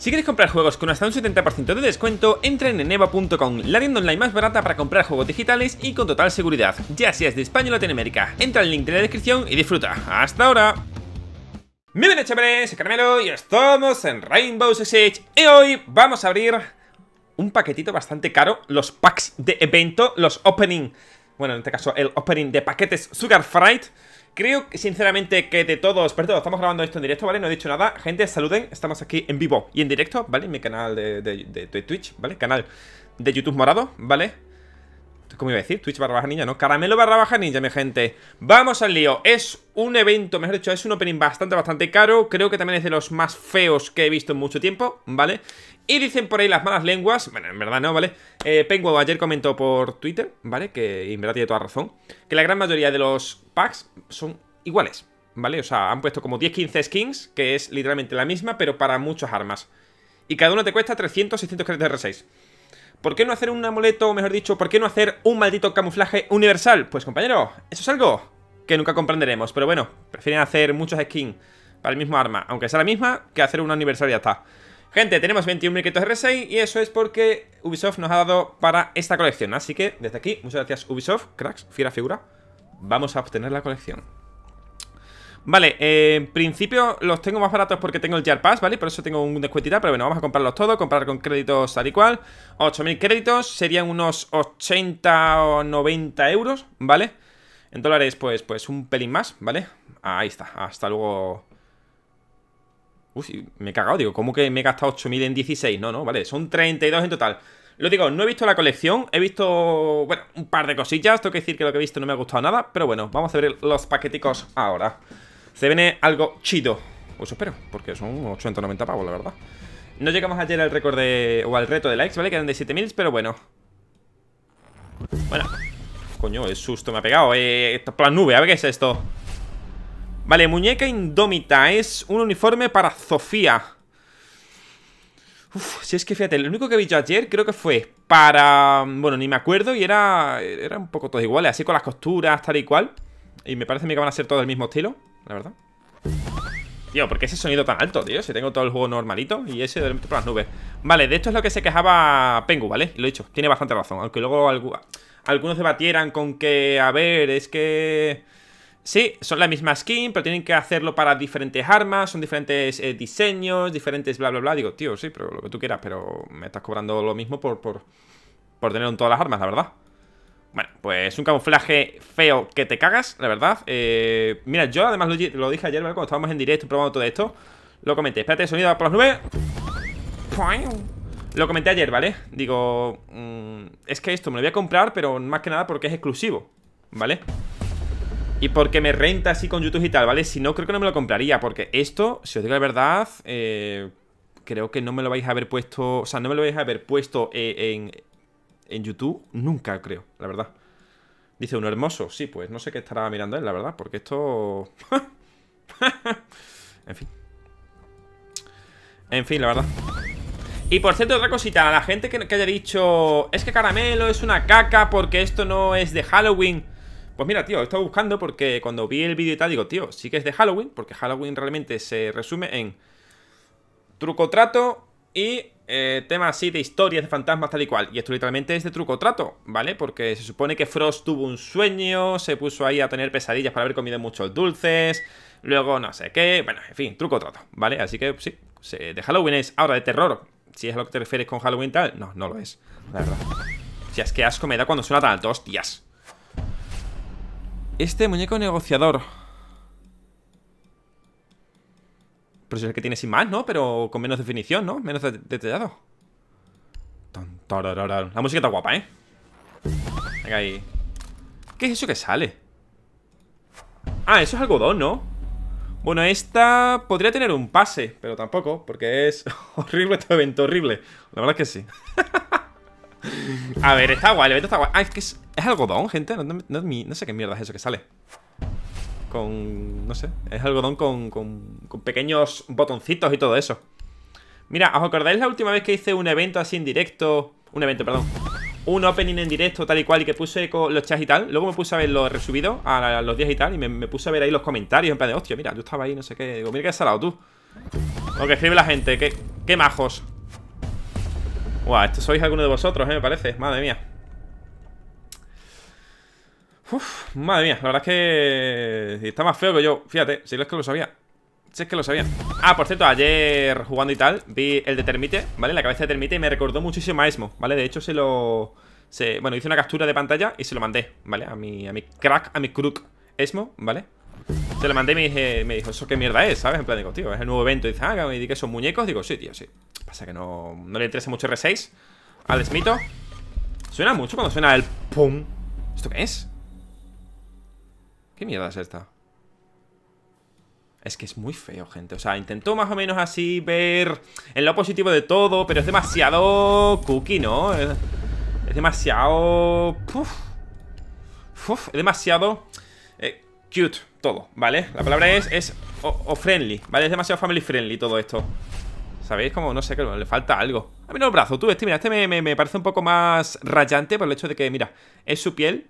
Si quieres comprar juegos con hasta un 70% de descuento, entra en eneva.com, la tienda online más barata para comprar juegos digitales y con total seguridad, ya seas de España o Latinoamérica. Entra el link de la descripción y disfruta. ¡Hasta ahora! Bienvenidos chavales, Soy Carmelo y estamos en Rainbow Six y hoy vamos a abrir un paquetito bastante caro, los packs de evento, los opening, bueno, en este caso el opening de paquetes Sugar Fright. Creo, sinceramente, que de todos, perdón, estamos grabando esto en directo, ¿vale? No he dicho nada. Gente, saluden, estamos aquí en vivo y en directo, ¿vale? En mi canal de, de, de Twitch, ¿vale? Canal de YouTube morado, ¿vale? ¿Cómo iba a decir? Twitch barra baja ninja, ¿no? Caramelo barra baja ninja, mi gente Vamos al lío, es un evento, mejor dicho, es un opening bastante, bastante caro Creo que también es de los más feos que he visto en mucho tiempo, ¿vale? Y dicen por ahí las malas lenguas, bueno, en verdad no, ¿vale? Eh, ayer comentó por Twitter, ¿vale? Que en verdad tiene toda razón Que la gran mayoría de los packs son iguales, ¿vale? O sea, han puesto como 10-15 skins, que es literalmente la misma, pero para muchas armas Y cada uno te cuesta 300-600 créditos R6 ¿Por qué no hacer un amuleto, o mejor dicho, por qué no hacer un maldito camuflaje universal? Pues compañero, eso es algo que nunca comprenderemos. Pero bueno, prefieren hacer muchos skins para el mismo arma, aunque sea la misma, que hacer una universal y ya está. Gente, tenemos 21.000 R6 y eso es porque Ubisoft nos ha dado para esta colección. Así que, desde aquí, muchas gracias Ubisoft, cracks, fiera figura. Vamos a obtener la colección. Vale, eh, en principio los tengo más baratos porque tengo el Jar Pass, ¿vale? Por eso tengo un descuentita, pero bueno, vamos a comprarlos todos, comprar con créditos tal igual cual. 8.000 créditos, serían unos 80 o 90 euros, ¿vale? En dólares, pues, pues un pelín más, ¿vale? Ahí está, hasta luego... Uy, me he cagado, digo, ¿cómo que me he gastado 8.000 en 16? No, no, vale, son 32 en total. Lo digo, no he visto la colección, he visto, bueno, un par de cosillas, tengo que decir que lo que he visto no me ha gustado nada, pero bueno, vamos a ver los paqueticos ahora. Se viene algo chido. O eso pues espero, porque son 890 pavos, la verdad. No llegamos ayer al récord de... o al reto de likes, ¿vale? Quedan de 7000, pero bueno. Bueno. Coño, el susto me ha pegado. Eh, esto nube, a ver qué es esto. Vale, muñeca indómita. Es un uniforme para Sofía. Uf, si es que fíjate, lo único que vi yo ayer creo que fue para... Bueno, ni me acuerdo y era... Era un poco todos iguales, así con las costuras, tal y cual. Y me parece que van a ser todos del mismo estilo la verdad Tío, ¿por qué ese sonido tan alto, tío? Si tengo todo el juego normalito y ese de por las nubes Vale, de esto es lo que se quejaba Pengu, ¿vale? Lo he dicho, tiene bastante razón Aunque luego algunos debatieran con que, a ver, es que... Sí, son la misma skin, pero tienen que hacerlo para diferentes armas, son diferentes eh, diseños, diferentes bla, bla, bla. Digo, tío, sí, pero lo que tú quieras, pero me estás cobrando lo mismo por, por, tener todas las armas, la verdad. Bueno, pues un camuflaje feo que te cagas, la verdad. Eh, mira, yo además lo, dije ayer, ¿vale? cuando estábamos en directo probando todo esto. Lo comenté. Espérate, sonido por las nubes. Lo comenté ayer, ¿vale? Digo, mm, es que esto me lo voy a comprar, pero más que nada porque es exclusivo, ¿vale? Y porque me renta así con YouTube y tal, ¿vale? Si no, creo que no me lo compraría, porque esto, si os digo la verdad, eh, creo que no me lo vais a haber puesto, o sea, no me lo vais a haber puesto eh, en en YouTube nunca, creo, la verdad. Dice uno hermoso, sí, pues no sé qué estará mirando él, la verdad, porque esto... en fin. En fin, la verdad. Y por cierto, otra cosita, la gente que, que, haya dicho Es que caramelo es una caca porque esto no es de Halloween Pues mira, tío, he buscando porque cuando vi el vídeo y tal Digo, tío, sí que es de Halloween Porque Halloween realmente se resume en Truco trato y eh, tema así de historias de fantasmas tal y cual. Y esto literalmente es de truco trato, ¿vale? Porque se supone que Frost tuvo un sueño, se puso ahí a tener pesadillas Para haber comido muchos dulces, luego no sé qué, bueno, en fin, truco trato, ¿vale? Así que sí, de Halloween es ahora de terror. Si es a lo que te refieres con Halloween tal, no, no lo es, la verdad. Si es que asco me da cuando suena tan dos hostias. Este muñeco negociador Pero es que tiene sin más, ¿no? Pero con menos definición, ¿no? Menos detallado. La música está guapa, ¿eh? Venga ahí. ¿Qué es eso que sale? Ah, eso es algodón, ¿no? Bueno, esta podría tener un pase, pero tampoco, porque es horrible este evento, horrible. La verdad es que sí. A ver, está guay, el evento está guay. Ah, es que es, algodón, gente. No, no sé qué mierda es eso que sale con, no sé, es algodón con, con, con pequeños botoncitos y todo eso. Mira, ¿os acordáis la última vez que hice un evento así en directo? Un evento, perdón. Un opening en directo tal y cual y que puse con los chats y tal. Luego me puse a ver los resubidos a los días y tal y me, puse a ver ahí los comentarios en plan de, hostia, mira, yo estaba ahí, no sé qué. Digo, mira qué salado tú. Lo que escribe la gente, qué, qué majos. Buah, esto sois alguno de vosotros, eh, me parece. Madre mía madre mía, la verdad es que está más feo que yo. Fíjate, si es que lo sabía. Si es que lo sabía. Ah, por cierto, ayer jugando y tal, vi el de Termite, ¿vale? La cabeza de Termite y me recordó muchísimo a Esmo, ¿vale? De hecho, se lo... bueno, hice una captura de pantalla y se lo mandé, ¿vale? A mi, a mi crack, a mi crook Esmo, ¿vale? Se lo mandé y me, dijo, ¿eso qué mierda es? ¿Sabes? En plan, digo, tío, es el nuevo evento. dice, ah, me di que son muñecos. Digo, sí, tío, sí. Pasa que no, le interesa mucho R6 al Smito. Suena mucho cuando suena el pum. ¿Esto qué es? ¿Qué mierda es esta? Es que es muy feo, gente. O sea, intentó más o menos así ver en lo positivo de todo, pero es demasiado cookie, ¿no? Es, demasiado... es demasiado eh, cute todo, ¿vale? La palabra es, es o, friendly, ¿vale? Es demasiado family friendly todo esto. ¿Sabéis? Como, no sé, que le falta algo. A mí no el brazo, tú, este, mira, este me parece un poco más rayante por el hecho de que, mira, es su piel,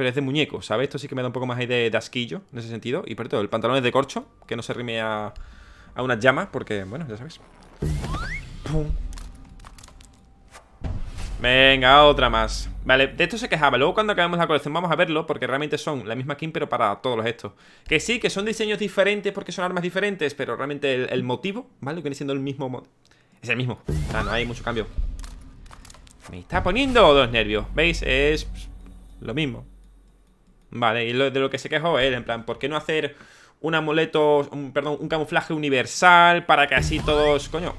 pero es de muñeco, ¿sabes? Esto sí que me da un poco más ahí de, dasquillo, asquillo en ese sentido. Y por todo, el pantalón es de corcho, que no se rime a, a unas llamas, porque, bueno, ya sabes. Pum. Venga, otra más Vale, de esto se quejaba Luego cuando acabemos la colección vamos a verlo Porque realmente son la misma skin pero para todos los estos Que sí, que son diseños diferentes porque son armas diferentes Pero realmente el, motivo, ¿vale? viene siendo el mismo Es el mismo no hay mucho cambio Me está poniendo dos nervios ¿Veis? Es lo mismo Vale, y de lo que se quejó él, en plan, ¿por qué no hacer un amuleto, perdón, un camuflaje universal para que así todos... Coño,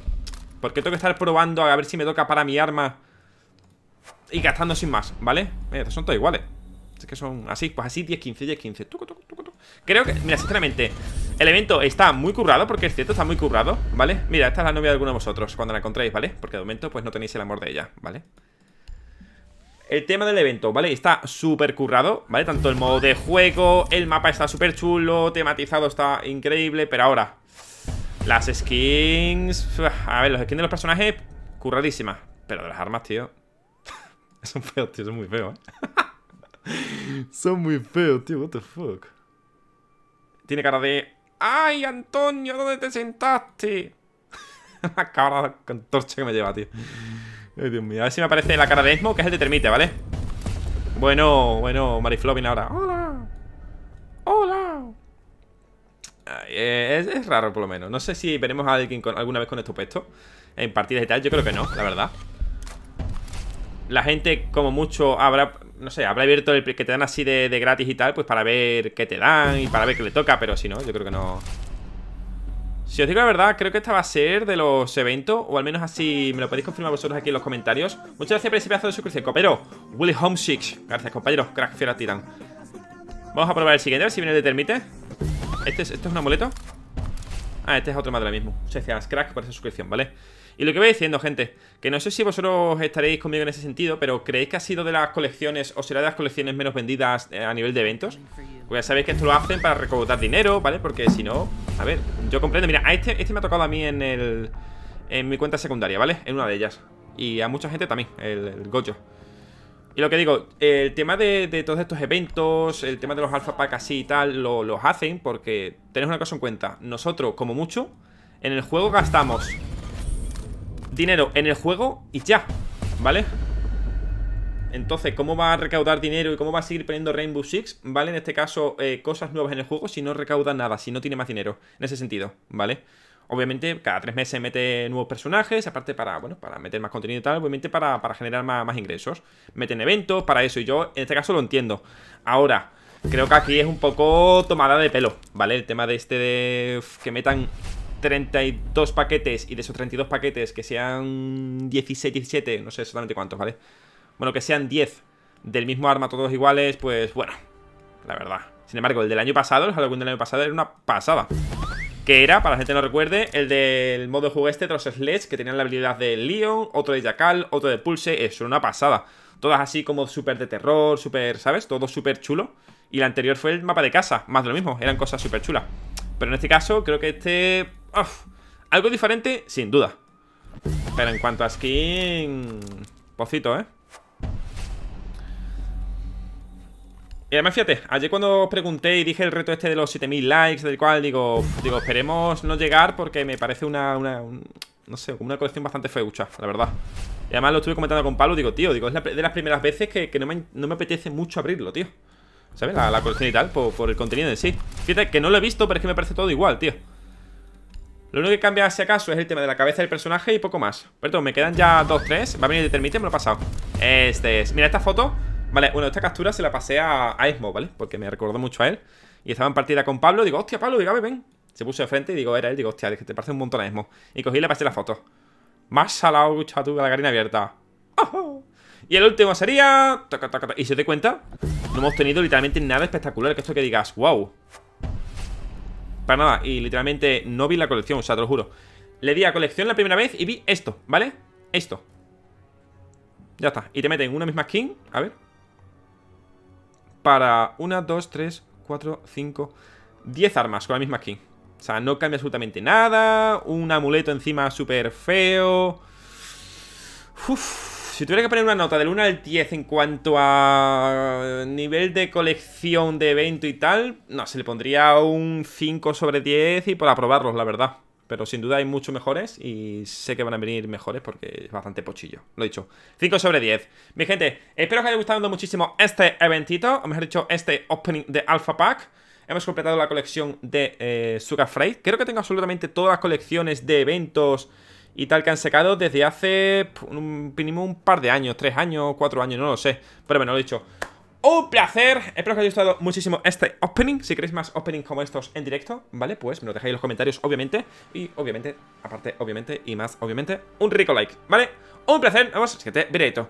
¿por qué tengo que estar probando a ver si me toca para mi arma? Y gastando sin más, ¿vale? son todos iguales. Es que son así, pues así 10-15, 10-15. Creo que, mira, sinceramente, el evento está muy currado, porque es cierto, está muy currado, ¿vale? Mira, esta es la novia de alguno de vosotros, cuando la encontréis, ¿vale? Porque de momento, pues no tenéis el amor de ella, ¿vale? vale el tema del evento, ¿vale? Está súper currado, ¿vale? Tanto el modo de juego, el mapa está súper chulo, tematizado está increíble, pero ahora... Las skins... A ver, los skins de los personajes, curradísimas. Pero de las armas, tío... son feos, tío, son muy feos, ¿eh? son muy feos, tío, what the fuck. Tiene cara de... ¡Ay, Antonio, ¿dónde te sentaste? La cabra con torcha que me lleva, tío. A ver si me aparece la cara de Esmo, que es el de Termite, ¿vale? Bueno, bueno, Mariflovin ahora. ¡Hola! ¡Hola! Eh, es, raro, por lo menos. No sé si veremos a alguien alguna vez con esto puesto. En partidas y tal. Yo creo que no, la verdad. La gente, como mucho, habrá no sé, habrá abierto el que te dan así de, de, gratis y tal, pues para ver qué te dan y para ver qué le toca, pero si no, yo creo que no. Si os digo la verdad, creo que esta va a ser de los eventos, o al menos así me lo podéis confirmar vosotros aquí en los comentarios. Muchas gracias por ese pedazo de suscripción, compañero. Willy Homesick, Gracias, compañeros. Crack, fiera tiran. Vamos a probar el siguiente, a ver si viene el de termite. Este es, ¿Este es un amuleto? Ah, este es otro más de la mismo. Se crack, por esa suscripción, ¿vale? Y lo que voy diciendo, gente, que no sé si vosotros estaréis conmigo en ese sentido, pero ¿creéis que ha sido de las colecciones o será de las colecciones menos vendidas eh, a nivel de eventos? Pues ya sabéis que esto lo hacen para recaudar dinero, ¿vale? Porque si no... A ver, yo comprendo. Mira, a este, este me ha tocado a mí en el... En mi cuenta secundaria, ¿vale? En una de ellas. Y a mucha gente también, el, el Gojo. Y lo que digo, el tema de, todos estos eventos, el tema de los alfa pack así y tal, los hacen porque tenés una cosa en cuenta. Nosotros, como mucho, en el juego gastamos dinero en el juego y ya, ¿vale? Entonces, ¿cómo va a recaudar dinero y cómo va a seguir poniendo Rainbow Six? ¿Vale? En este caso, eh, cosas nuevas en el juego si no recauda nada, si no tiene más dinero. En ese sentido, ¿vale? vale Obviamente, cada tres meses mete nuevos personajes, aparte para, bueno, para meter más contenido y tal, obviamente para, generar más, más ingresos. Meten eventos para eso y yo en este caso lo entiendo. Ahora, creo que aquí es un poco tomada de pelo, ¿vale? El tema de este de que metan 32 paquetes y de esos 32 paquetes que sean 16, 17, no sé exactamente cuántos, ¿vale? Bueno, que sean 10 del mismo arma todos iguales, pues bueno, la verdad. Sin embargo, el del año pasado, el del año pasado era una pasada. Que era, para la gente no recuerde, el del modo de juego este de Sledge, que tenían la habilidad de Leon, otro de Jackal, otro de Pulse, eso, una pasada. Todas así como súper de terror, súper, ¿sabes? Todo súper chulo. Y la anterior fue el mapa de casa, más de lo mismo, eran cosas súper chulas. Pero en este caso, creo que este... algo diferente, sin duda. Pero en cuanto a skin... Pocito, ¿eh? Y además, fíjate, ayer cuando pregunté y dije el reto este de los 7000 likes, del cual digo, digo, esperemos no llegar porque me parece una, una no sé, una colección bastante feucha, la verdad. Y además lo estuve comentando con Pablo, digo, tío, digo, es de las primeras veces que, no, me, apetece mucho abrirlo, tío. ¿Sabes? La, colección y tal, por, el contenido en sí. Fíjate que no lo he visto, pero es que me parece todo igual, tío. Lo único que cambia, si acaso, es el tema de la cabeza del personaje y poco más. Perdón, me quedan ya dos, tres. Va a venir el termite, me lo he pasado. Este es. Mira, esta foto Vale, bueno, esta captura se la pasé a, Esmo, ¿vale? Porque me recordó mucho a él. Y estaba en partida con Pablo. Digo, hostia, Pablo, diga, ven. Se puso de frente y digo, era él. Digo, hostia, te parece un montón a Esmo. Y cogí y le pasé la foto. Más salado, chatú, tú, la carina abierta. Y el último sería... Y si te cuenta, no hemos tenido literalmente nada espectacular. Que esto que digas, wow. Para nada. Y literalmente no vi la colección, o sea, te lo juro. Le di a colección la primera vez y vi esto, ¿vale? Esto. Ya está. Y te meten una misma skin. A ver para 1, 2, 3, 4, 5, 10 armas con la misma skin. O sea, no cambia absolutamente nada. Un amuleto encima súper feo. Uf, si tuviera que poner una nota del 1 al 10 en cuanto a nivel de colección de evento y tal, no, se le pondría un 5 sobre 10 y por aprobarlos, la verdad. Pero sin duda hay muchos mejores y sé que van a venir mejores porque es bastante pochillo. Lo he dicho. 5 sobre 10. Mi gente, espero que os haya gustado muchísimo este eventito. O mejor dicho, este opening de Alpha Pack. Hemos completado la colección de eh, Sugar Freight. Creo que tengo absolutamente todas las colecciones de eventos y tal que han secado desde hace un mínimo un par de años, 3 años, 4 años, no lo sé. Pero bueno, lo he dicho un placer. Espero que os haya gustado muchísimo este opening. Si queréis más openings como estos en directo, ¿vale? Pues me lo dejáis en los comentarios, obviamente. Y obviamente, aparte, obviamente, y más, obviamente, un rico like, ¿vale? Un placer. Vamos, siete directo.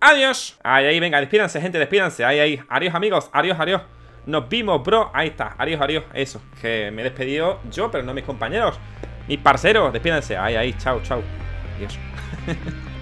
Adiós. Ahí, ahí, venga, despídanse, gente, despídanse. Ahí, ahí. Adiós, amigos. Adiós, adiós. Nos vimos, bro. Ahí está. Adiós, adiós. Eso. Que me he despedido yo, pero no mis compañeros. Mis parceros. Despídanse. Ahí, ahí. Chao, chao. Adiós.